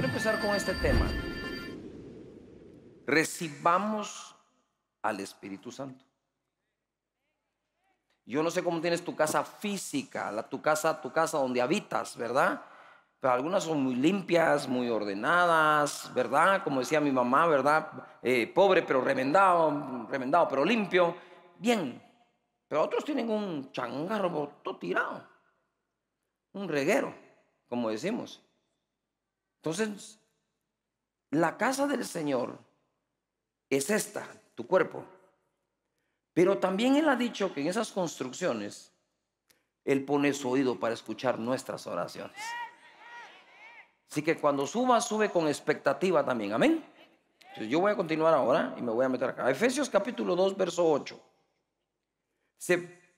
Quiero empezar con este tema. Recibamos al Espíritu Santo. Yo no sé cómo tienes tu casa física, tu casa, tu casa donde habitas, ¿verdad? Pero algunas son muy limpias, muy ordenadas, ¿verdad? Como decía mi mamá, ¿verdad? Eh, pobre pero remendado, remendado pero limpio. Bien, pero otros tienen un changarro todo tirado, un reguero, como decimos. Entonces, la casa del Señor es esta, tu cuerpo. Pero también Él ha dicho que en esas construcciones, Él pone su oído para escuchar nuestras oraciones. Así que cuando suba, sube con expectativa también. Amén. Entonces, yo voy a continuar ahora y me voy a meter acá. Efesios capítulo 2, verso 8.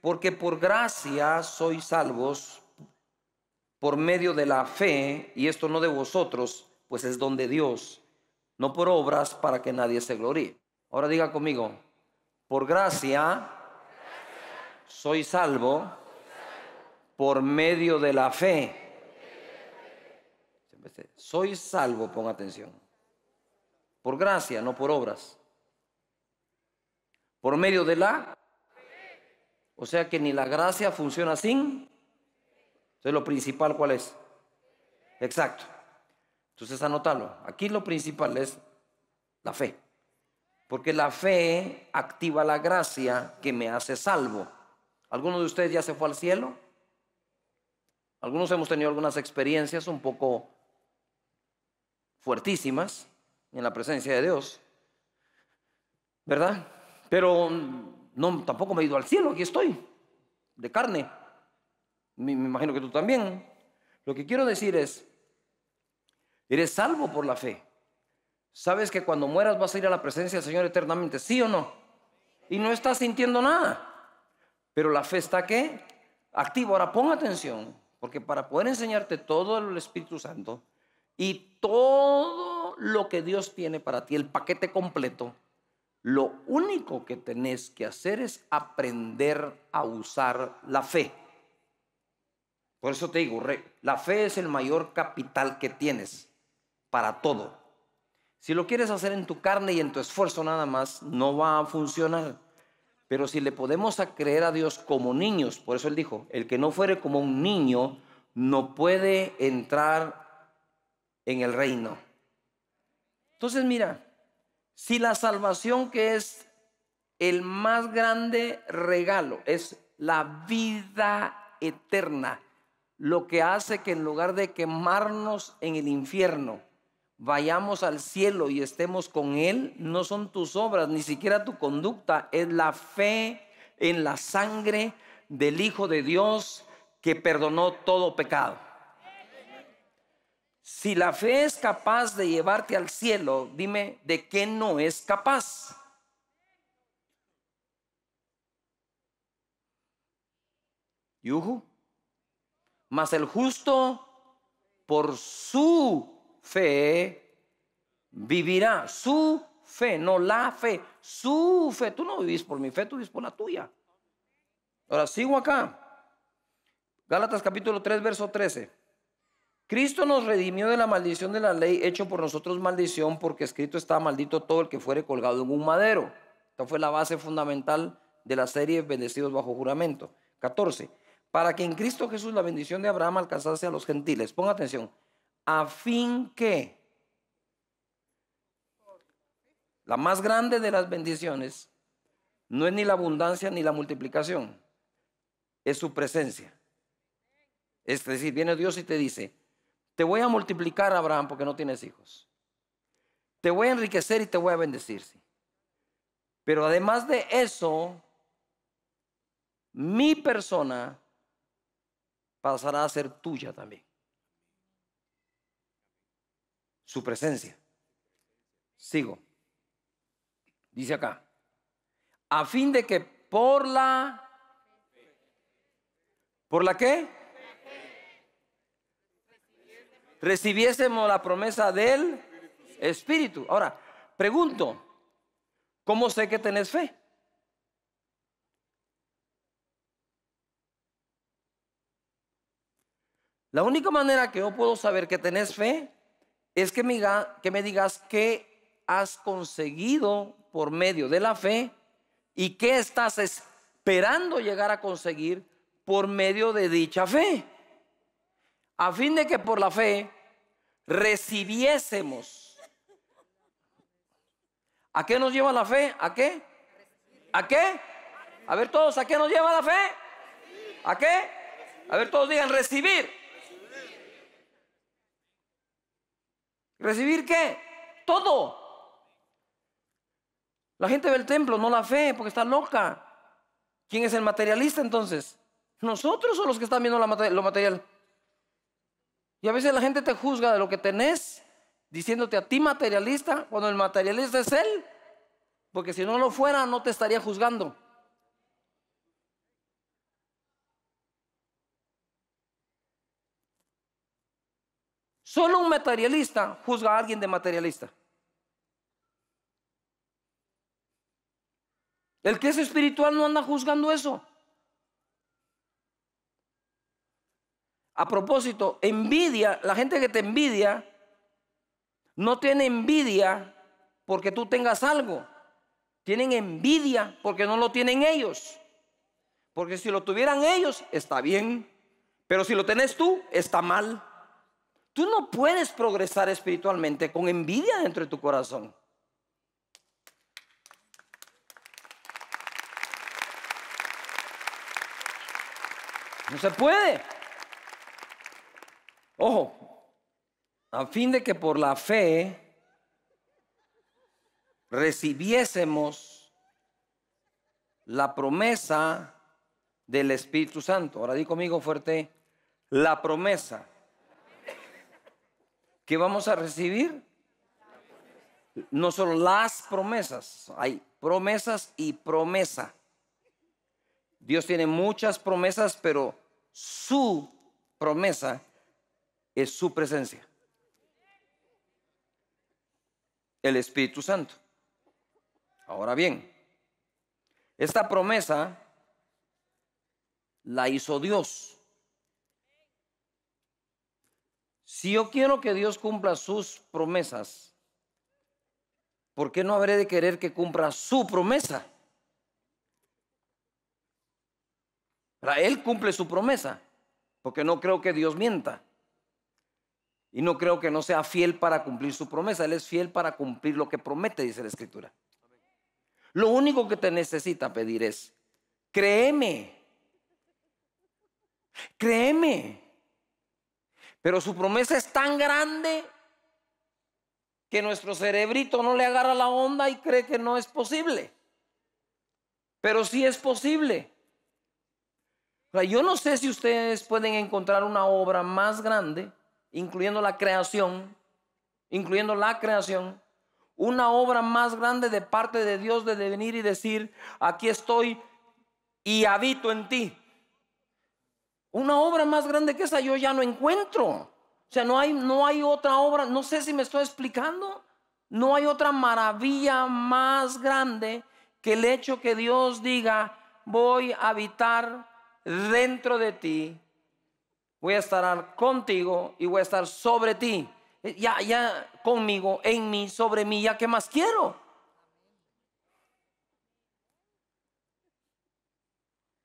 porque por gracia sois salvos por medio de la fe, y esto no de vosotros, pues es donde Dios, no por obras para que nadie se gloríe. Ahora diga conmigo, por gracia soy salvo por medio de la fe. Soy salvo, pon atención. Por gracia, no por obras. Por medio de la... O sea que ni la gracia funciona sin entonces, lo principal, ¿cuál es? Exacto. Entonces, anótalo. Aquí lo principal es la fe. Porque la fe activa la gracia que me hace salvo. ¿Alguno de ustedes ya se fue al cielo? Algunos hemos tenido algunas experiencias un poco fuertísimas en la presencia de Dios. ¿Verdad? Pero no, tampoco me he ido al cielo, aquí estoy, de carne. Me, imagino que tú también. Lo que quiero decir es, eres salvo por la fe. Sabes que cuando mueras vas a ir a la presencia del Señor eternamente, ¿sí o no? Y no estás sintiendo nada. Pero la fe está qué? activa. Ahora pon atención, porque para poder enseñarte todo el Espíritu Santo y todo lo que Dios tiene para ti, el paquete completo, lo único que tenés que hacer es aprender a usar la fe. Por eso te digo, la fe es el mayor capital que tienes para todo. Si lo quieres hacer en tu carne y en tu esfuerzo nada más, no va a funcionar. Pero si le podemos a creer a Dios como niños, por eso él dijo, el que no fuere como un niño no puede entrar en el reino. Entonces mira, si la salvación que es el más grande regalo es la vida eterna, lo que hace que en lugar de quemarnos en el infierno, vayamos al cielo y estemos con Él, no son tus obras, ni siquiera tu conducta, es la fe en la sangre del Hijo de Dios que perdonó todo pecado. Si la fe es capaz de llevarte al cielo, dime de qué no es capaz. Yuhu mas el justo por su fe vivirá. Su fe, no la fe, su fe. Tú no vivís por mi fe, tú vivís por la tuya. Ahora sigo acá. Gálatas capítulo 3, verso 13. Cristo nos redimió de la maldición de la ley, hecho por nosotros maldición, porque escrito está maldito todo el que fuere colgado en un madero. Esta fue la base fundamental de la serie Bendecidos bajo juramento. 14 para que en Cristo Jesús la bendición de Abraham alcanzase a los gentiles. Ponga atención, a fin que la más grande de las bendiciones no es ni la abundancia ni la multiplicación, es su presencia. Es decir, viene Dios y te dice, te voy a multiplicar, Abraham, porque no tienes hijos. Te voy a enriquecer y te voy a bendecir. Pero además de eso, mi persona pasará a ser tuya también. Su presencia. Sigo. Dice acá. A fin de que por la... ¿Por la qué? Recibiésemos la promesa del Espíritu. Ahora, pregunto, ¿cómo sé que tenés fe? La única manera que yo puedo saber que tenés fe es que me, que me digas qué has conseguido por medio de la fe y qué estás esperando llegar a conseguir por medio de dicha fe. A fin de que por la fe recibiésemos. ¿A qué nos lleva la fe? ¿A qué? ¿A qué? A ver todos, ¿a qué nos lleva la fe? ¿A qué? A ver todos digan recibir. ¿Recibir qué? Todo. La gente ve el templo, no la fe, porque está loca. ¿Quién es el materialista entonces? ¿Nosotros o los que están viendo lo material? Y a veces la gente te juzga de lo que tenés, diciéndote a ti materialista, cuando el materialista es él, porque si no lo fuera no te estaría juzgando. Solo un materialista juzga a alguien de materialista. El que es espiritual no anda juzgando eso. A propósito, envidia, la gente que te envidia no tiene envidia porque tú tengas algo. Tienen envidia porque no lo tienen ellos. Porque si lo tuvieran ellos, está bien. Pero si lo tenés tú, está mal. Tú no puedes progresar espiritualmente con envidia dentro de tu corazón. No se puede. Ojo, a fin de que por la fe recibiésemos la promesa del Espíritu Santo. Ahora di conmigo fuerte, la promesa. ¿Qué vamos a recibir? No solo las promesas, hay promesas y promesa. Dios tiene muchas promesas, pero su promesa es su presencia. El Espíritu Santo. Ahora bien, esta promesa la hizo Dios. Si yo quiero que Dios cumpla sus promesas, ¿por qué no habré de querer que cumpla su promesa? Para él cumple su promesa, porque no creo que Dios mienta. Y no creo que no sea fiel para cumplir su promesa. Él es fiel para cumplir lo que promete, dice la Escritura. Lo único que te necesita pedir es, créeme, créeme. Pero su promesa es tan grande que nuestro cerebrito no le agarra la onda y cree que no es posible. Pero sí es posible. yo no sé si ustedes pueden encontrar una obra más grande, incluyendo la creación, incluyendo la creación, una obra más grande de parte de Dios de venir y decir, aquí estoy y habito en ti. Una obra más grande que esa yo ya no encuentro. O sea, no hay, no hay otra obra, no sé si me estoy explicando, no hay otra maravilla más grande que el hecho que Dios diga, voy a habitar dentro de ti, voy a estar contigo y voy a estar sobre ti, ya, ya conmigo, en mí, sobre mí, ya que más quiero.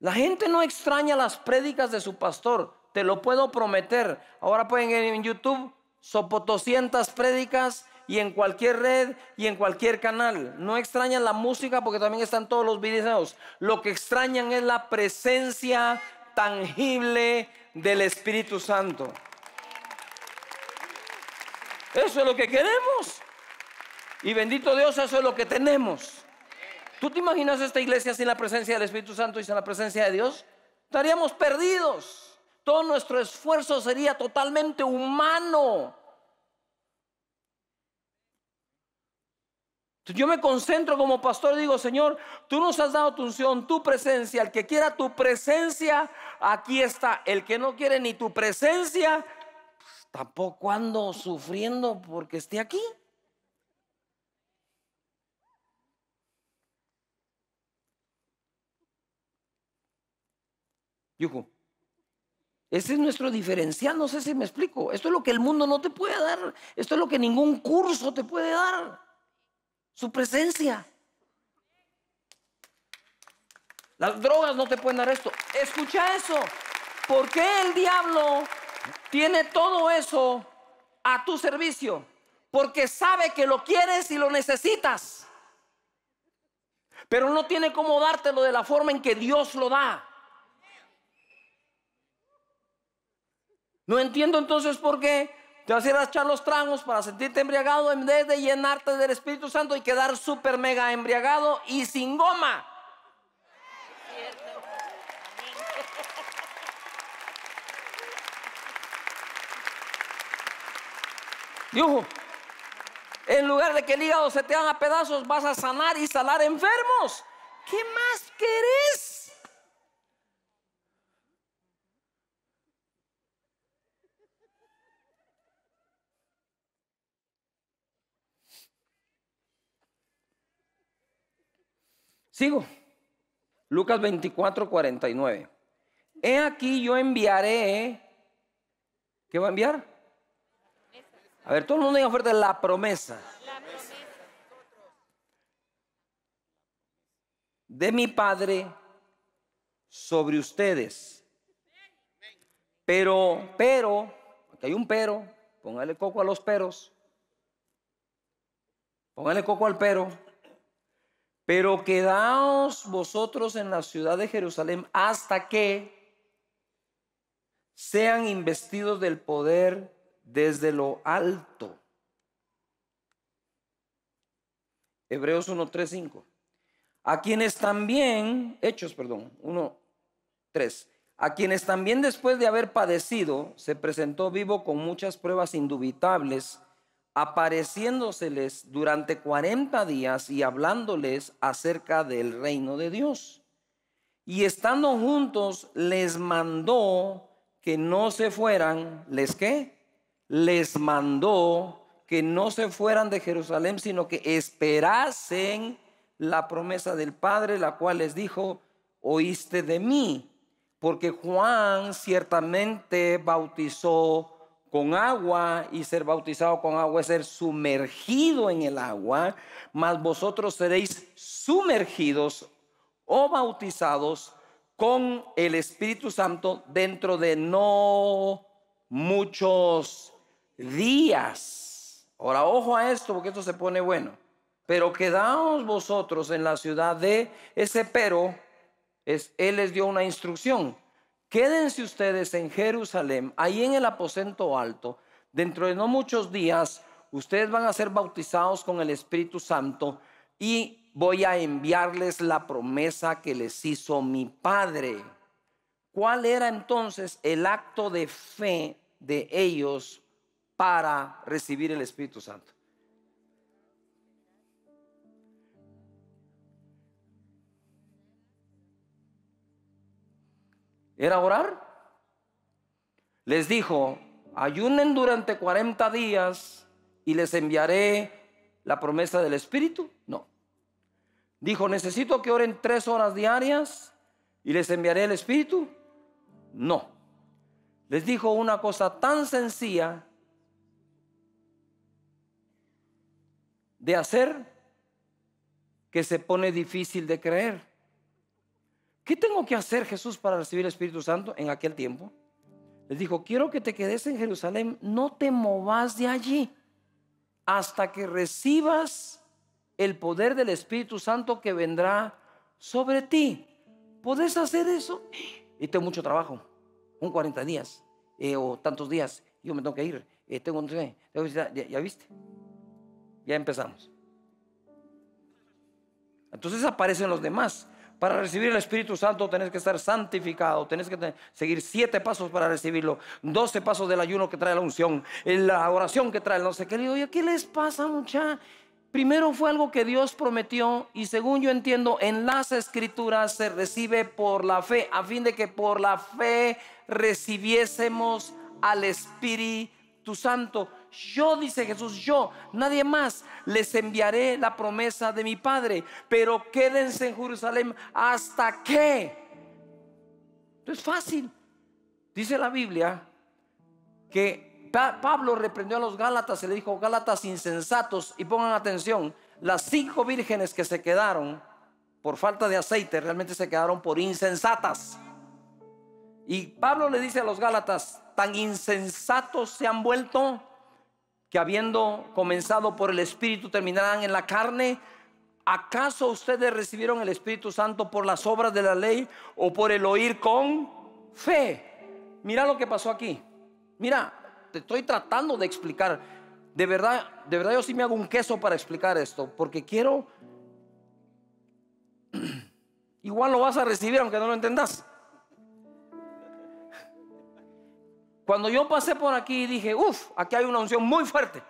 La gente no extraña las prédicas de su pastor, te lo puedo prometer. Ahora pueden ir en YouTube, sopotoscientas prédicas y en cualquier red y en cualquier canal. No extrañan la música porque también están todos los videos. Lo que extrañan es la presencia tangible del Espíritu Santo. Eso es lo que queremos. Y bendito Dios, eso es lo que tenemos. ¿Tú te imaginas esta iglesia sin la presencia del Espíritu Santo y sin la presencia de Dios? Estaríamos perdidos. Todo nuestro esfuerzo sería totalmente humano. Yo me concentro como pastor y digo, Señor, tú nos has dado tu unción, tu presencia. El que quiera tu presencia, aquí está. El que no quiere ni tu presencia, pues, tampoco ando sufriendo porque esté aquí. Ese ese es nuestro diferencial, no sé si me explico. Esto es lo que el mundo no te puede dar. Esto es lo que ningún curso te puede dar. Su presencia. Las drogas no te pueden dar esto. Escucha eso. ¿Por qué el diablo tiene todo eso a tu servicio? Porque sabe que lo quieres y lo necesitas. Pero no tiene cómo dártelo de la forma en que Dios lo da. No entiendo entonces por qué te vas a ir a echar los tragos para sentirte embriagado en vez de llenarte del Espíritu Santo y quedar súper mega embriagado y sin goma. Dios, en lugar de que el hígado se te haga pedazos, vas a sanar y salar enfermos. ¿Qué más querés? Sigo. Lucas 24, 49. He aquí yo enviaré. ¿Qué va a enviar? A ver, todo el mundo diga fuerte la promesa. La promesa. De mi Padre sobre ustedes. Pero, pero, aquí hay un pero, póngale coco a los peros. Póngale coco al pero. Pero quedaos vosotros en la ciudad de Jerusalén hasta que sean investidos del poder desde lo alto. Hebreos 1.3.5 A quienes también, Hechos, perdón, 1.3 A quienes también después de haber padecido, se presentó vivo con muchas pruebas indubitables apareciéndoseles durante 40 días y hablándoles acerca del reino de Dios. Y estando juntos les mandó que no se fueran, ¿les qué? Les mandó que no se fueran de Jerusalén, sino que esperasen la promesa del Padre, la cual les dijo, oíste de mí, porque Juan ciertamente bautizó con agua y ser bautizado con agua es ser sumergido en el agua, mas vosotros seréis sumergidos o bautizados con el Espíritu Santo dentro de no muchos días. Ahora, ojo a esto, porque esto se pone bueno. Pero quedaos vosotros en la ciudad de ese pero, es, Él les dio una instrucción quédense ustedes en Jerusalén, ahí en el aposento alto, dentro de no muchos días, ustedes van a ser bautizados con el Espíritu Santo y voy a enviarles la promesa que les hizo mi Padre. ¿Cuál era entonces el acto de fe de ellos para recibir el Espíritu Santo? era orar. Les dijo, ayunen durante 40 días y les enviaré la promesa del Espíritu. No. Dijo, necesito que oren tres horas diarias y les enviaré el Espíritu. No. Les dijo una cosa tan sencilla de hacer que se pone difícil de creer. ¿Qué tengo que hacer Jesús para recibir el Espíritu Santo en aquel tiempo? Les dijo, quiero que te quedes en Jerusalén, no te movas de allí hasta que recibas el poder del Espíritu Santo que vendrá sobre ti. ¿Podés hacer eso? Y tengo mucho trabajo, un 40 días eh, o tantos días, yo me tengo que ir, eh, tengo, ya viste, ya empezamos. Entonces aparecen los demás. Para recibir el Espíritu Santo tenés que estar santificado, tenés que seguir siete pasos para recibirlo, doce pasos del ayuno que trae la unción, la oración que trae el no sé qué. ¿y qué les pasa, mucha? Primero fue algo que Dios prometió y según yo entiendo, en las escrituras se recibe por la fe, a fin de que por la fe recibiésemos al Espíritu Santo yo, dice Jesús, yo, nadie más, les enviaré la promesa de mi Padre, pero quédense en Jerusalén hasta que. es fácil. Dice la Biblia que Pablo reprendió a los Gálatas y le dijo, Gálatas insensatos, y pongan atención, las cinco vírgenes que se quedaron por falta de aceite, realmente se quedaron por insensatas. Y Pablo le dice a los Gálatas, tan insensatos se han vuelto que habiendo comenzado por el Espíritu terminarán en la carne? ¿Acaso ustedes recibieron el Espíritu Santo por las obras de la ley o por el oír con fe? Mira lo que pasó aquí. Mira, te estoy tratando de explicar. De verdad, de verdad yo sí me hago un queso para explicar esto, porque quiero igual lo vas a recibir aunque no lo entendas. Cuando yo pasé por aquí dije, uff, aquí hay una unción muy fuerte.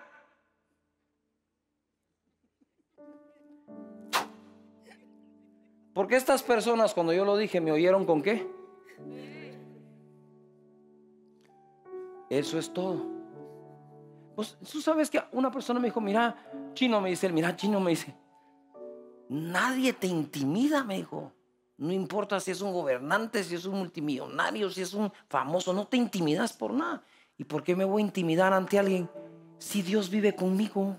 Porque estas personas cuando yo lo dije me oyeron con qué. Eso es todo. Pues tú sabes que una persona me dijo, mira, chino me dice, mira, chino me dice, nadie te intimida, me dijo. No importa si es un gobernante, si es un multimillonario, si es un famoso, no te intimidas por nada. ¿Y por qué me voy a intimidar ante alguien si Dios vive conmigo?